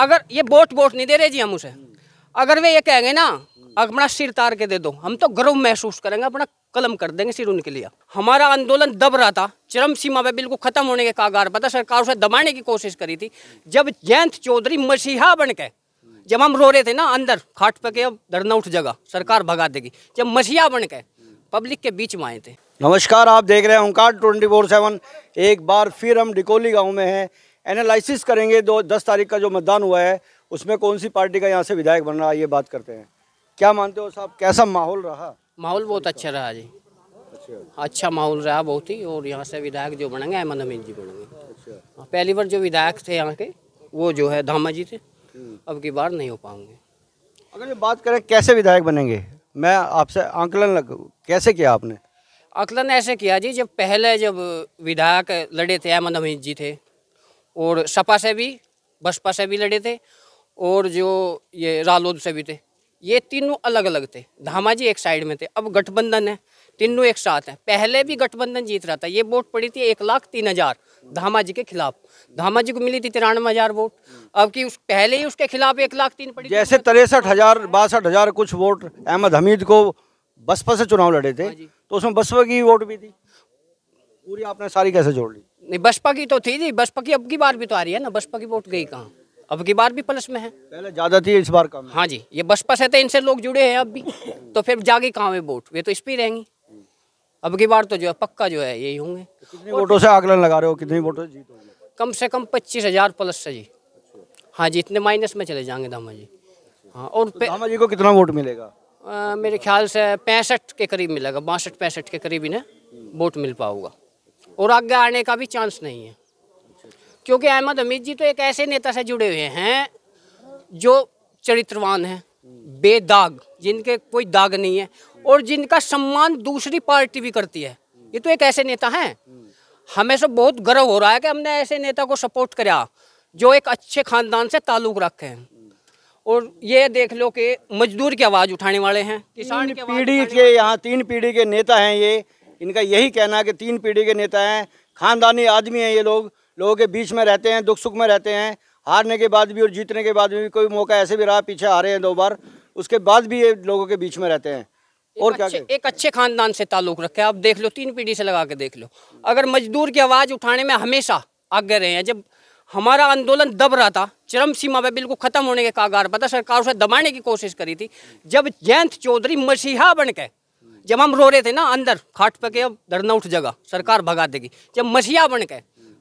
अगर ये vote vote नहीं दे रहे जी हम उसे अगर वे ये कहेंगे ना अपना सिर तार के दे दो हम तो गर्व महसूस करेंगे अपना कलम कर देंगे सिर उनके लिए हमारा आंदोलन दब रहा था चरम सीमा पे बिल्कुल खत्म होने के कागार पता सरकार उसे दबाने की कोशिश करी थी जब जयंत चौधरी मसीहा बन के जब हम रो रहे थे ना अंदर खाट पे के अब धरना उठ जगह सरकार भगा देगी जब मसीहा बन के पब्लिक के बीच में आए थे नमस्कार आप देख रहे हैं ओंकार ट्वेंटी फोर सेवन एक बार फिर हम डिकोली गाँव में हैं एनालिसिस करेंगे दो दस तारीख का जो मतदान हुआ है उसमें कौन सी पार्टी का यहाँ से विधायक बन रहा है ये बात करते हैं क्या मानते हो साहब कैसा माहौल रहा माहौल बहुत अच्छा रहा जी अच्छा, अच्छा माहौल रहा बहुत ही और यहाँ से विधायक जो बनेंगे अहमद हमीद जी बनेंगे अच्छा। हाँ, पहली बार जो विधायक थे यहाँ के वो जो है धामा जी थे हम्म। अब की बार नहीं हो पाऊंगे अगर ये बात करें कैसे विधायक बनेंगे मैं आपसे आंकलन लग कैसे किया आपने आंकलन ऐसे किया जी जब पहले जब विधायक लड़े थे अहमद हमीद जी थे और सपा से भी बसपा से भी लड़े थे और जो ये रालोद से भी थे ये तीनों अलग अलग थे धामाजी एक साइड में थे अब गठबंधन है तीनों एक साथ हैं पहले भी गठबंधन जीत रहा था ये वोट पड़ी थी एक लाख तीन हज़ार धामा जी के खिलाफ धामा जी को मिली थी तिरानवे हज़ार वोट अब की उस पहले ही उसके खिलाफ एक लाख तीन पड़ी जैसे तिरसठ हज़ार बासठ हज़ार कुछ वोट अहमद हमीद को बसपा से चुनाव लड़े थे हाँ तो उसमें बसपा की वोट भी थी पूरी आपने सारी कैसे जोड़ ली नहीं बसपा की तो थी जी बसपा की अब की बार भी तो आ रही है ना बसपा की वोट गई कहाँ अब की बार भी प्लस में है पहले ज्यादा थी इस बार कम हाँ जी ये बसपा से तो इनसे लोग जुड़े हैं अब भी तो फिर जागे कहाँ वे वोट वे तो इस पर रहेंगी अब की बार तो जो है पक्का जो है यही होंगे कितनी वोटों से आकलन लगा रहे हो कितनी वोटों जीत कम से कम पच्चीस हजार प्लस से जी हाँ जी इतने माइनस में चले जाएंगे दामा जी हाँ और तो दामा जी को कितना वोट मिलेगा आ, मेरे ख्याल से पैंसठ के करीब मिलेगा बासठ पैंसठ के करीब इन्हें वोट मिल पाऊगा और आगे आने का भी चांस नहीं है क्योंकि अहमद हमीद जी तो एक ऐसे नेता से जुड़े हुए हैं जो चरित्रवान हैं बेदाग जिनके कोई दाग नहीं है और जिनका सम्मान दूसरी पार्टी भी करती है ये तो एक ऐसे नेता हैं हमें से बहुत गर्व हो रहा है कि हमने ऐसे नेता को सपोर्ट करा जो एक अच्छे खानदान से ताल्लुक रखे हैं और ये देख लो कि मजदूर की आवाज़ उठाने वाले हैं किसान पीढ़ी के यहाँ तीन पीढ़ी के नेता हैं ये इनका यही कहना है कि तीन पीढ़ी के नेता हैं खानदानी आदमी हैं ये लोग लोगों के बीच में रहते हैं दुख सुख में रहते हैं हारने के बाद भी और जीतने के बाद भी कोई मौका ऐसे भी रहा पीछे हारे हैं दो बार उसके बाद भी ये लोगों के बीच में रहते हैं और क्या अच्छे, एक अच्छे खानदान से ताल्लुक रखे आप देख लो तीन पीढ़ी से लगा के देख लो अगर मजदूर की आवाज़ उठाने में हमेशा आगे रहे हैं जब हमारा आंदोलन दब रहा था चरम सीमा पर बिल्कुल ख़त्म होने के कागार पता सरकार उसे दबाने की कोशिश करी थी जब जयंत चौधरी मसीहा बन के जब हम रो रहे थे ना अंदर खाट पे के अब धरना उठ जगह सरकार भगा देगी जब मसिया बन के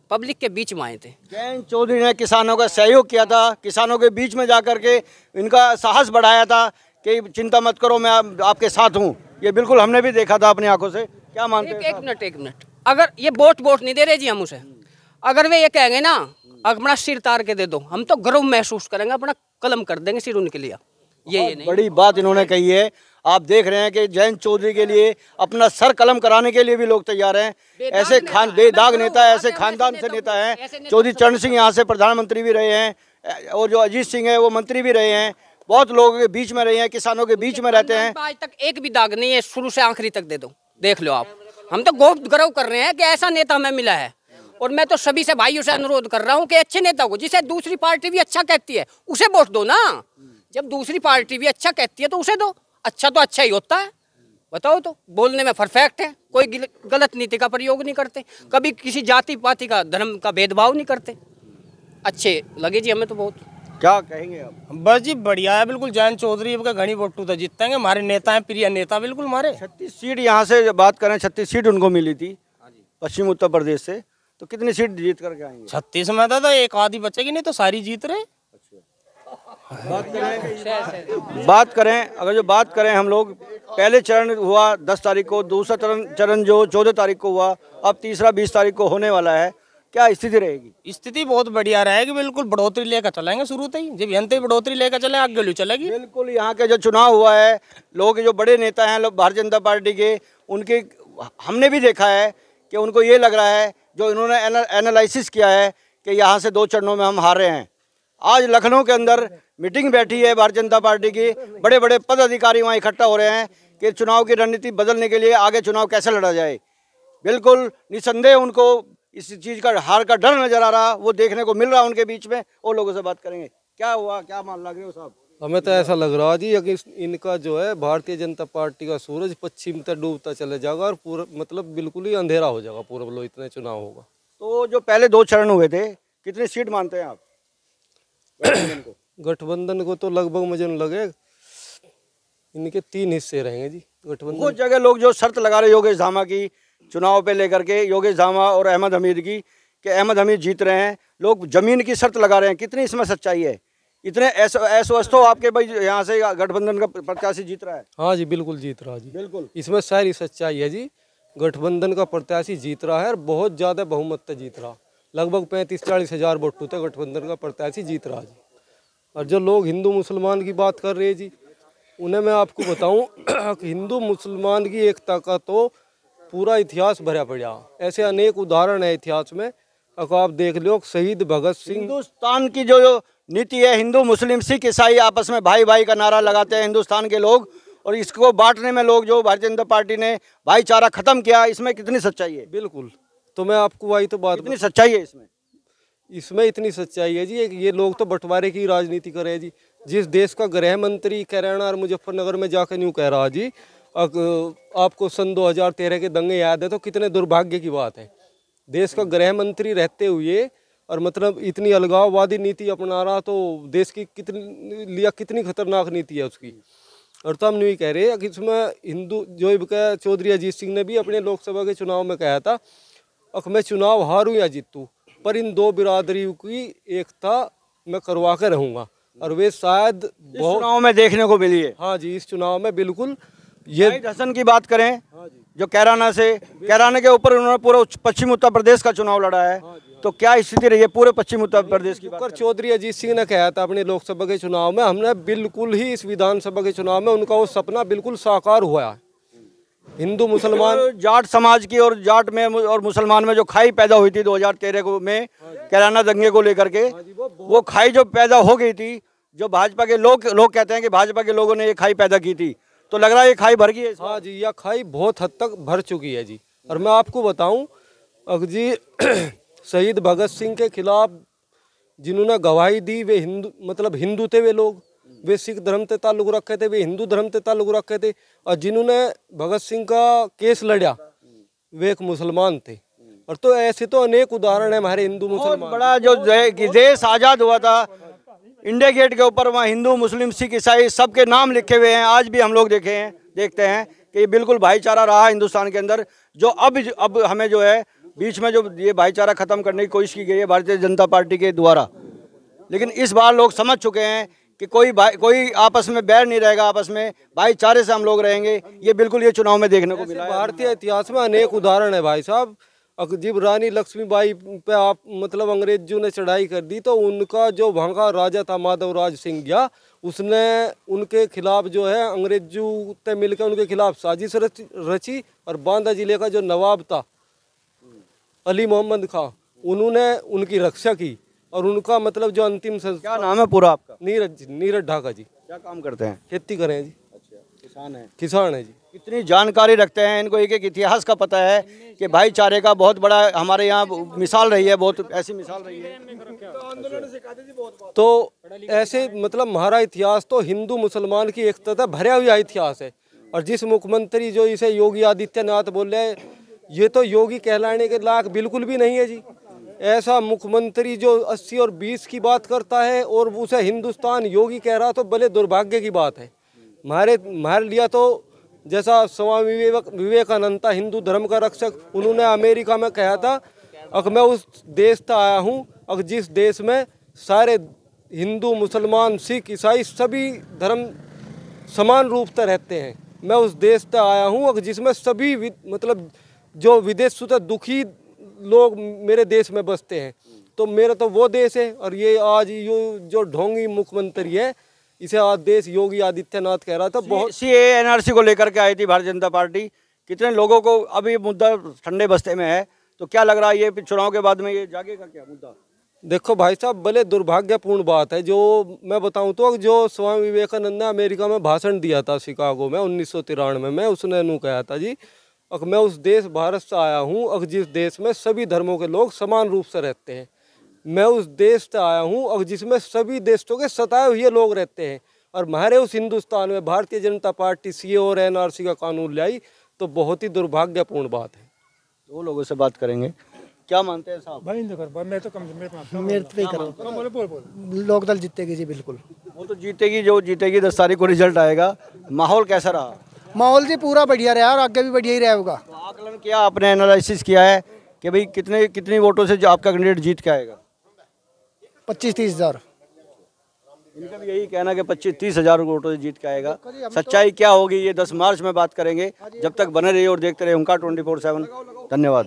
पब्लिक के बीच में आए थे जैन चौधरी ने किसानों का सहयोग किया था किसानों के बीच में जा करके इनका साहस बढ़ाया था कि चिंता मत करो मैं आप, आपके साथ हूँ ये बिल्कुल हमने भी देखा था अपनी आंखों से क्या मानते एक, एक मिनट एक मिनट अगर ये वोट वोट नहीं दे रहे जी हम उसे अगर वे ये कहेंगे ना अपना सिर तार के दे दो हम तो गर्व महसूस करेंगे अपना कलम कर देंगे सिर उनके लिए ये, ये बड़ी बात इन्होंने कही है आप देख रहे हैं कि जयंत चौधरी के लिए अपना सर कलम कराने के लिए भी लोग तैयार हैं ऐसे खान बेदाग मतलब नेता ऐसे खानदान से नेता हैं चौधरी चरण सिंह यहाँ से प्रधानमंत्री भी रहे हैं और जो अजीत सिंह है वो मंत्री भी रहे हैं बहुत लोगों के बीच में रहे हैं किसानों के बीच में रहते हैं आज तक एक भी दाग नहीं है शुरू से आखिरी तक दे दो देख लो आप हम तो गौरव गर्व कर रहे हैं कि ऐसा नेता हमें मिला है और मैं तो सभी से भाइयों से अनुरोध कर रहा हूँ कि अच्छे नेता को जिसे दूसरी पार्टी भी अच्छा कहती है उसे वोट दो ना जब दूसरी पार्टी भी अच्छा कहती है तो उसे दो अच्छा तो अच्छा ही होता है बताओ तो बोलने में परफेक्ट है कोई गलत नीति का प्रयोग नहीं करते कभी किसी जाति पाति का धर्म का भेदभाव नहीं करते अच्छे लगे जी हमें तो बहुत क्या कहेंगे आप बस जी बढ़िया है बिल्कुल जैन चौधरी का घनी वोटू था जीतेंगे हमारे नेता हैं प्रिय नेता बिल्कुल हमारे छत्तीस सीट यहाँ से बात करें छत्तीस सीट उनको मिली थी पश्चिम उत्तर प्रदेश से तो कितनी सीट जीत करके आएंगे छत्तीस में था तो एक आधी बचेगी नहीं तो सारी जीत रहे बात करें अगर जो बात करें हम लोग पहले चरण हुआ दस तारीख को दूसरा चरण चरण जो चौदह तारीख को हुआ अब तीसरा बीस तारीख को होने वाला है क्या स्थिति रहेगी स्थिति बहुत बढ़िया रहेगी बिल्कुल बढ़ोतरी लेकर चलेंगे शुरू से ही जब अंत बढ़ोतरी लेकर चले आगे लू चलेगी बिल्कुल यहाँ के जो चुनाव हुआ है लोग जो बड़े नेता हैं भारतीय जनता पार्टी के उनके हमने भी देखा है कि उनको ये लग रहा है जो इन्होंने एनालिसिस किया है कि यहाँ से दो चरणों में हम हार रहे हैं आज लखनऊ के अंदर मीटिंग बैठी है भारतीय जनता पार्टी की बड़े बड़े पदाधिकारी वहाँ इकट्ठा हो रहे हैं कि चुनाव की रणनीति बदलने के लिए आगे चुनाव कैसे लड़ा जाए बिल्कुल निसंदेह उनको इस चीज़ का हार का डर नजर आ रहा वो देखने को मिल रहा उनके बीच में वो लोगों से बात करेंगे क्या हुआ क्या मान लग रहे हो साहब हमें तो ऐसा लग रहा जी अगर इनका जो है भारतीय जनता पार्टी का सूरज पश्चिम तक डूबता चले जाएगा और पूरा मतलब बिल्कुल ही अंधेरा हो जाएगा पूर्व लो मतलब इतने चुनाव होगा तो जो पहले दो चरण हुए थे कितनी सीट मानते हैं आप को गठबंधन को तो लगभग मुझे लगे इनके तीन हिस्से रहेंगे जी गठबंधन कुछ जगह लोग जो शर्त लगा रहे योगेश धामा की चुनाव पे लेकर के योगेश धामा और अहमद हमीद की कि अहमद हमीद जीत रहे हैं लोग ज़मीन की शर्त लगा रहे हैं कितनी इसमें सच्चाई है इतने ऐसा ऐसा आपके भाई यहाँ से गठबंधन का प्रत्याशी जीत रहा है हाँ जी बिल्कुल जीत रहा जी बिल्कुल इसमें सारी सच्चाई है जी गठबंधन का प्रत्याशी जीत रहा है और बहुत ज़्यादा बहुमत जीत रहा लगभग पैंतीस चालीस हज़ार वोटों तक गठबंधन का प्रत्याशी जीत रहा जी और जो लोग हिंदू मुसलमान की बात कर रहे हैं जी उन्हें मैं आपको बताऊं कि हिंदू मुसलमान की एकता का तो पूरा इतिहास भरा पड़ा ऐसे अनेक उदाहरण है इतिहास में अगर आप देख लो शहीद भगत सिंह हिंदुस्तान की जो नीति है हिंदू मुस्लिम सिख ईसाई आपस में भाई भाई का नारा लगाते हैं हिंदुस्तान के लोग और इसको बांटने में लोग जो भारतीय जनता पार्टी ने भाईचारा खत्म किया इसमें कितनी सच्चाई है बिल्कुल तो मैं आपको वही तो बात कितनी सच्चाई है इसमें इसमें इतनी सच्चाई है जी ये लोग तो बंटवारे की राजनीति कर रहे हैं जी जिस देश का गृह मंत्री कैराना और मुजफ्फरनगर में जाकर यूँ कह रहा जी आपको सन 2013 के दंगे याद है तो कितने दुर्भाग्य की बात है देश का गृह मंत्री रहते हुए और मतलब इतनी अलगाववादी नीति अपना रहा तो देश की कितनी लिया कितनी खतरनाक नीति है उसकी और तो हम नहीं कह रहे कि इसमें हिंदू जो चौधरी अजीत सिंह ने भी अपने लोकसभा के चुनाव में कहा था अख मैं चुनाव हारूँ या जीतूँ पर इन दो बिरादरियों की एकता मैं करवा के रहूंगा और वे शायद बहुत चुनाव में देखने को मिली है हाँ जी इस चुनाव में बिल्कुल ये हसन की बात करें हाँ जी जो कैराना से कैराना के ऊपर उन्होंने पूरा पश्चिम उत्तर प्रदेश का चुनाव लड़ा है हाँ हाँ। तो क्या स्थिति रही है पूरे पश्चिम उत्तर प्रदेश की कर चौधरी अजीत सिंह ने कहा था अपने लोकसभा के चुनाव में हमने बिल्कुल ही इस विधानसभा के चुनाव में उनका वो सपना बिल्कुल साकार हुआ है हिंदू मुसलमान जाट समाज की और जाट में और मुसलमान में जो खाई पैदा हुई थी 2013 को में कैराना दंगे को लेकर के हाँ वो खाई जो पैदा हो गई थी जो भाजपा के लोग लोग कहते हैं कि भाजपा के लोगों ने ये खाई पैदा की थी तो लग रहा है ये खाई भर गई है हाँ जी यह खाई बहुत हद तक भर चुकी है जी और मैं आपको बताऊँ जी शहीद भगत सिंह के खिलाफ जिन्होंने गवाही दी वे हिंदू मतलब हिंदू थे वे लोग वे सिख धर्म से ताल्लुक रखे थे वे हिंदू धर्म से ताल्लुक रखे थे और जिन्होंने भगत सिंह का केस लड़ा वे एक मुसलमान थे और तो ऐसे तो अनेक उदाहरण है हमारे हिंदू मुसलमान बड़ा जो देश आज़ाद हुआ था इंडिया गेट के ऊपर वहाँ हिंदू मुस्लिम सिख ईसाई सबके नाम लिखे हुए हैं आज भी हम लोग देखे हैं देखते हैं कि ये बिल्कुल भाईचारा रहा हिंदुस्तान के अंदर जो अब अब हमें जो है बीच में जो ये भाईचारा खत्म करने की कोशिश की गई है भारतीय जनता पार्टी के द्वारा लेकिन इस बार लोग समझ चुके हैं कि कोई भाई कोई आपस में बैर नहीं रहेगा आपस में भाईचारे से हम लोग रहेंगे ये बिल्कुल ये चुनाव में देखने को मिला भारतीय इतिहास में अनेक उदाहरण है भाई साहब अकजीब रानी लक्ष्मीबाई पे आप मतलब अंग्रेजों ने चढ़ाई कर दी तो उनका जो भंगा राजा था माधवराज गया उसने उनके खिलाफ जो है अंग्रेजों ते मिलकर उनके खिलाफ साजिश रची और बांदा जिले का जो नवाब था अली मोहम्मद खां उन्होंने उनकी रक्षा की और उनका मतलब जो अंतिम संस्कार क्या नाम है पूरा आपका नीरज नीरज ढाका जी क्या काम करते हैं खेती करें जी अच्छा किसान है किसान है जी कितनी जानकारी रखते हैं इनको एक एक इतिहास का पता है कि भाईचारे का बहुत बड़ा हमारे यहाँ मिसाल रही है बहुत ऐसी मिसाल रही है तो ऐसे मतलब हमारा इतिहास तो हिंदू मुसलमान की एकता भरा हुआ इतिहास है और जिस मुख्यमंत्री जो इसे योगी आदित्यनाथ बोल रहे हैं ये तो योगी कहलाने के लायक बिल्कुल भी नहीं है जी ऐसा मुख्यमंत्री जो 80 और 20 की बात करता है और उसे हिंदुस्तान योगी कह रहा तो भले दुर्भाग्य की बात है मारे मार लिया तो जैसा स्वामी विवेकानंद था हिंदू धर्म का रक्षक उन्होंने अमेरिका में कहा था अख मैं उस देश से आया हूँ अख जिस देश में सारे हिंदू मुसलमान सिख ईसाई सभी धर्म समान रूप से रहते हैं मैं उस देश से आया हूँ जिसमें सभी मतलब जो विदेश सुधर दुखी लोग मेरे देश में बसते हैं तो मेरा तो वो देश है और ये आज यू जो ढोंगी मुख्यमंत्री है इसे आज देश योगी आदित्यनाथ कह रहा था बहुत सी एनआरसी को लेकर के आई थी भारतीय जनता पार्टी कितने लोगों को अभी मुद्दा ठंडे बस्ते में है तो क्या लग रहा है ये चुनाव के बाद में ये जागेगा क्या मुद्दा देखो भाई साहब भले दुर्भाग्यपूर्ण बात है जो मैं बताऊं तो जो स्वामी विवेकानंद ने अमेरिका में भाषण दिया था शिकागो में उन्नीस में मैं उसने कहा था जी और मैं उस देश भारत से आया हूँ और जिस देश में सभी धर्मों के लोग समान रूप से रहते हैं मैं उस देश से आया हूँ और जिसमें सभी देशों के सताए हुए लोग रहते हैं और हमारे उस हिंदुस्तान में भारतीय जनता पार्टी सी और एनआरसी का कानून लाई तो बहुत ही दुर्भाग्यपूर्ण बात है दो लोगों से बात करेंगे क्या मानते हैं साहब भाई कर मैं तो कम मेरे पे तो- तो बोल बोल लोकदल जीतेगी जी बिल्कुल वो तो जीतेगी जो जीतेगी दस तारीख को रिजल्ट आएगा माहौल कैसा रहा माहौल जी पूरा बढ़िया रहा और आगे भी बढ़िया ही रहेगा तो आकलन किया आपने एनालिसिस किया है कि भाई कितने कितनी वोटों से जो आपका कैंडिडेट जीत के आएगा पच्चीस तीस हज़ार इनका भी यही कहना कि पच्चीस तीस हज़ार वोटों से जीत के आएगा तो- सच्चाई क्या होगी ये दस मार्च में बात करेंगे जब तक बने रहिए और देखते रहे उनका ट्वेंटी फोर सेवन धन्यवाद